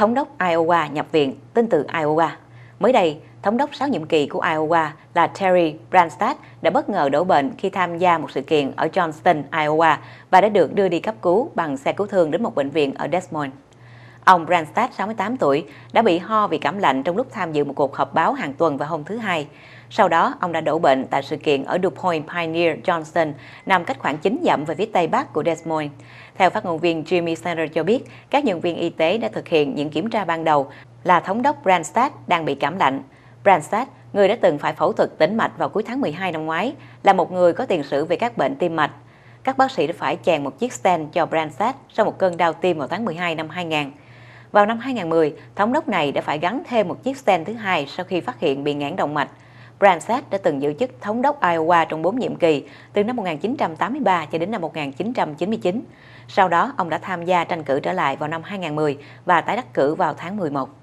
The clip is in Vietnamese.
Thống đốc Iowa nhập viện, tin từ Iowa. Mới đây, thống đốc sáu nhiệm kỳ của Iowa là Terry Branstad đã bất ngờ đổ bệnh khi tham gia một sự kiện ở Johnston, Iowa và đã được đưa đi cấp cứu bằng xe cứu thương đến một bệnh viện ở Des Moines. Ông Branstad, 68 tuổi, đã bị ho vì cảm lạnh trong lúc tham dự một cuộc họp báo hàng tuần vào hôm thứ Hai. Sau đó, ông đã đổ bệnh tại sự kiện ở DuPont Pioneer Johnson, nằm cách khoảng 9 dặm về phía tây bắc của Des Moines. Theo phát ngôn viên Jimmy Sander cho biết, các nhân viên y tế đã thực hiện những kiểm tra ban đầu là thống đốc Branstad đang bị cảm lạnh. Branstad, người đã từng phải phẫu thuật tĩnh mạch vào cuối tháng 12 năm ngoái, là một người có tiền sử về các bệnh tim mạch. Các bác sĩ đã phải chèn một chiếc stent cho Branstad sau một cơn đau tim vào tháng 12 năm 2000. Vào năm 2010, thống đốc này đã phải gắn thêm một chiếc stent thứ hai sau khi phát hiện bị ngãn động mạch. Branstad đã từng giữ chức thống đốc Iowa trong 4 nhiệm kỳ, từ năm 1983 cho đến năm 1999. Sau đó, ông đã tham gia tranh cử trở lại vào năm 2010 và tái đắc cử vào tháng 11.